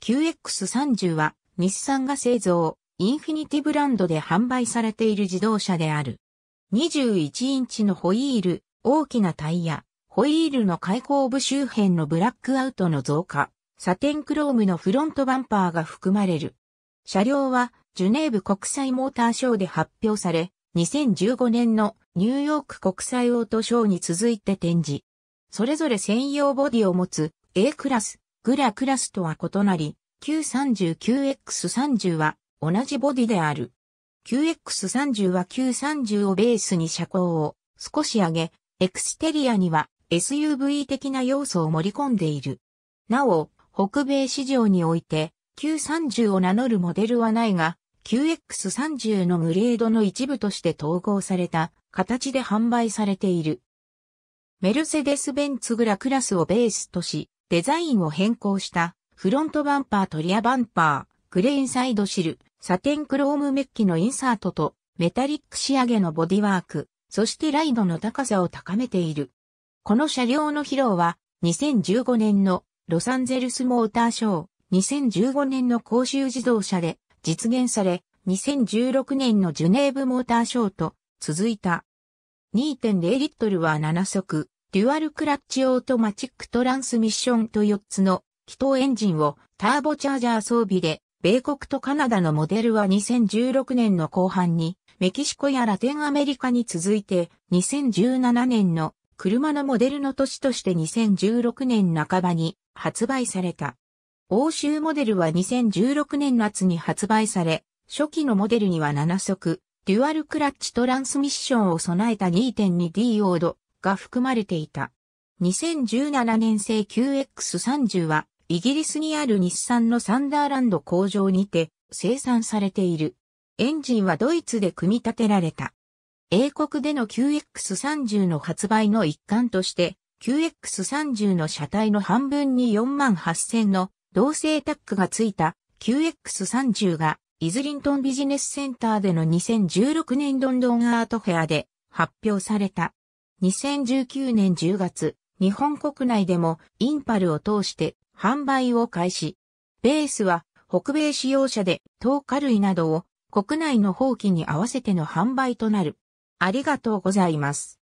QX30 は日産が製造、インフィニティブランドで販売されている自動車である。21インチのホイール、大きなタイヤ、ホイールの開口部周辺のブラックアウトの増加、サテンクロームのフロントバンパーが含まれる。車両はジュネーブ国際モーターショーで発表され、2015年のニューヨーク国際オートショーに続いて展示。それぞれ専用ボディを持つ A クラス、グラクラスとは異なり、Q39X30 は同じボディである。QX30 は Q30 をベースに車高を少し上げ、エクステリアには SUV 的な要素を盛り込んでいる。なお、北米市場において Q30 を名乗るモデルはないが、QX30 のグレードの一部として統合された形で販売されている。メルセデス・ベンツグラクラスをベースとし、デザインを変更したフロントバンパーとリアバンパー、グレーンサイドシル、サテンクロームメッキのインサートとメタリック仕上げのボディワーク、そしてライドの高さを高めている。この車両の披露は2015年のロサンゼルスモーターショー、2015年の公衆自動車で実現され、2016年のジュネーブモーターショーと続いた。2.0リットルは7速、デュアルクラッチオートマチックトランスミッションと4つの気筒エンジンをターボチャージャー装備で、米国とカナダのモデルは2016年の後半に、メキシコやラテンアメリカに続いて、2017年の車のモデルの年として2016年半ばに発売された。欧州モデルは2016年夏に発売され、初期のモデルには7速、デュアルクラッチトランスミッションを備えた 2.2D オード、が含まれていた。2017年製 QX30 はイギリスにある日産のサンダーランド工場にて生産されている。エンジンはドイツで組み立てられた。英国での QX30 の発売の一環として、QX30 の車体の半分に4万8000の同性タックがついた QX30 がイズリントンビジネスセンターでの2016年ロンドンアートフェアで発表された。2019年10月、日本国内でもインパルを通して販売を開始。ベースは北米使用者で糖化類などを国内の放棄に合わせての販売となる。ありがとうございます。